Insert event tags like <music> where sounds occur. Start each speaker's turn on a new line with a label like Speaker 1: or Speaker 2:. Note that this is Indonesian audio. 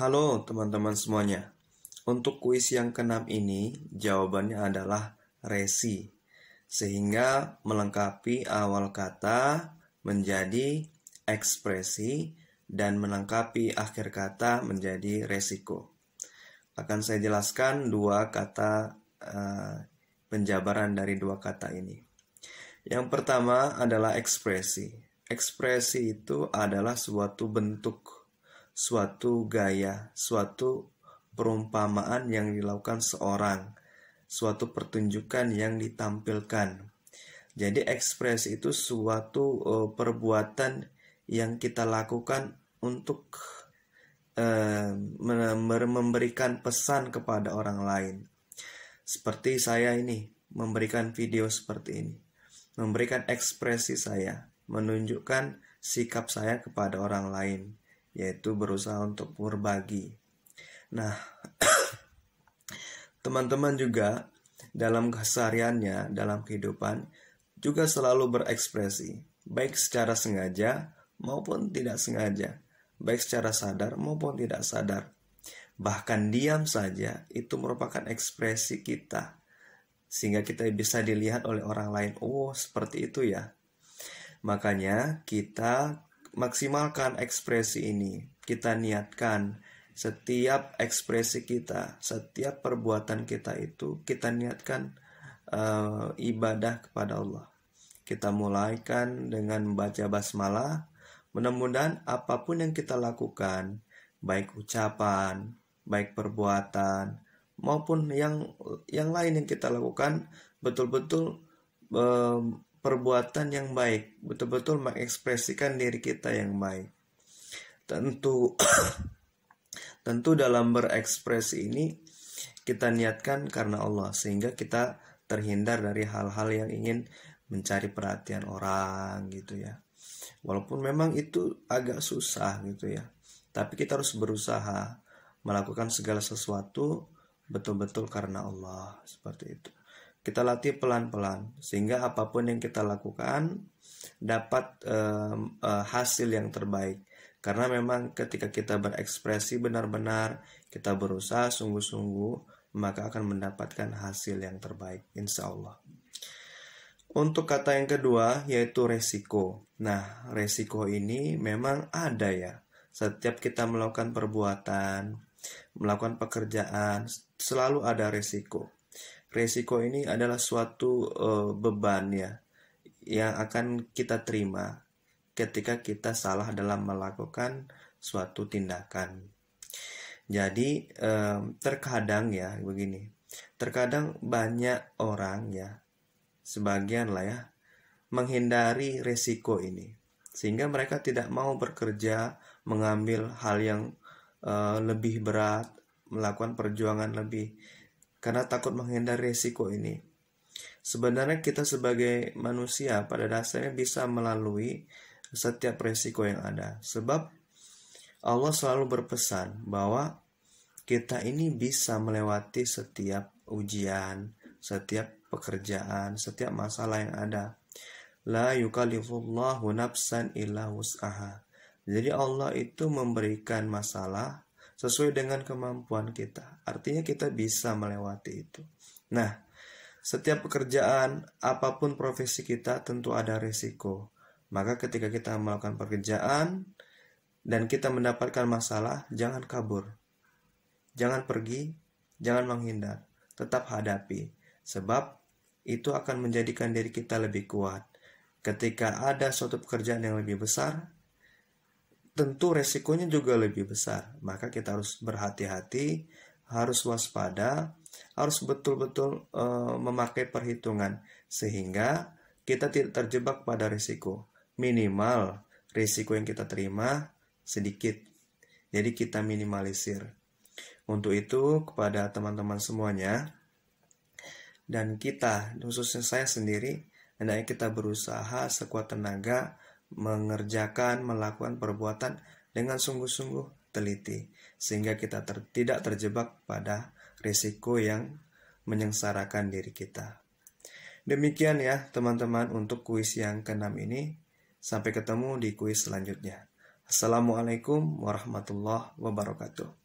Speaker 1: Halo teman-teman semuanya. Untuk kuis yang keenam ini, jawabannya adalah resi. Sehingga melengkapi awal kata menjadi ekspresi dan melengkapi akhir kata menjadi resiko. Akan saya jelaskan dua kata uh, penjabaran dari dua kata ini. Yang pertama adalah ekspresi. Ekspresi itu adalah suatu bentuk suatu gaya, suatu perumpamaan yang dilakukan seorang, suatu pertunjukan yang ditampilkan. Jadi ekspresi itu suatu uh, perbuatan yang kita lakukan untuk uh, memberikan pesan kepada orang lain. Seperti saya ini memberikan video seperti ini, memberikan ekspresi saya, menunjukkan sikap saya kepada orang lain yaitu berusaha untuk berbagi. Nah, <coughs> teman-teman juga dalam kesehariannya, dalam kehidupan juga selalu berekspresi, baik secara sengaja maupun tidak sengaja, baik secara sadar maupun tidak sadar. Bahkan diam saja itu merupakan ekspresi kita sehingga kita bisa dilihat oleh orang lain. Oh, seperti itu ya. Makanya kita maksimalkan ekspresi ini. Kita niatkan setiap ekspresi kita, setiap perbuatan kita itu kita niatkan uh, ibadah kepada Allah. Kita mulaikan dengan membaca basmalah. Mudah-mudahan apapun yang kita lakukan, baik ucapan, baik perbuatan, maupun yang yang lain yang kita lakukan betul-betul eh, perbuatan yang baik, betul-betul mengekspresikan diri kita yang baik. Tentu <coughs> tentu dalam berekspresi ini kita niatkan karena Allah sehingga kita terhindar dari hal-hal yang ingin mencari perhatian orang gitu ya. Walaupun memang itu agak susah gitu ya. Tapi kita harus berusaha melakukan segala sesuatu betul-betul karena Allah seperti itu. Kita latih pelan-pelan sehingga apapun yang kita lakukan dapat uh, uh, hasil yang terbaik. Karena memang ketika kita berekspresi benar-benar, kita berusaha sungguh-sungguh, maka akan mendapatkan hasil yang terbaik, insya Allah. Untuk kata yang kedua, yaitu resiko. Nah, resiko ini memang ada ya. Setiap kita melakukan perbuatan, melakukan pekerjaan, selalu ada resiko resiko ini adalah suatu uh, beban ya yang akan kita terima ketika kita salah dalam melakukan suatu tindakan. Jadi um, terkadang ya begini, terkadang banyak orang ya, sebagian lah ya, menghindari resiko ini, sehingga mereka tidak mau bekerja, mengambil hal yang uh, lebih berat, melakukan perjuangan lebih karena takut menghindari resiko ini. Sebenarnya kita sebagai manusia pada dasarnya bisa melalui setiap resiko yang ada. Sebab Allah selalu berpesan bahwa kita ini bisa melewati setiap ujian, setiap pekerjaan, setiap masalah yang ada. La yukalifullahu nafsan illa wus'aha. Jadi Allah itu memberikan masalah sesuai dengan kemampuan kita. Artinya kita bisa melewati itu. Nah, setiap pekerjaan, apapun profesi kita tentu ada resiko. Maka ketika kita melakukan pekerjaan dan kita mendapatkan masalah, jangan kabur. Jangan pergi, jangan menghindar. Tetap hadapi. Sebab itu akan menjadikan diri kita lebih kuat. Ketika ada suatu pekerjaan yang lebih besar, tentu resikonya juga lebih besar. Maka kita harus berhati-hati, harus waspada, harus betul-betul e, memakai perhitungan sehingga kita tidak terjebak pada resiko Minimal resiko yang kita terima sedikit. Jadi kita minimalisir. Untuk itu kepada teman-teman semuanya dan kita khususnya saya sendiri hendaknya kita berusaha sekuat tenaga mengerjakan, melakukan perbuatan dengan sungguh-sungguh teliti, sehingga kita ter tidak terjebak pada risiko yang menyengsarakan diri kita. Demikian ya teman-teman untuk kuis yang keenam ini. Sampai ketemu di kuis selanjutnya. Assalamualaikum warahmatullahi wabarakatuh.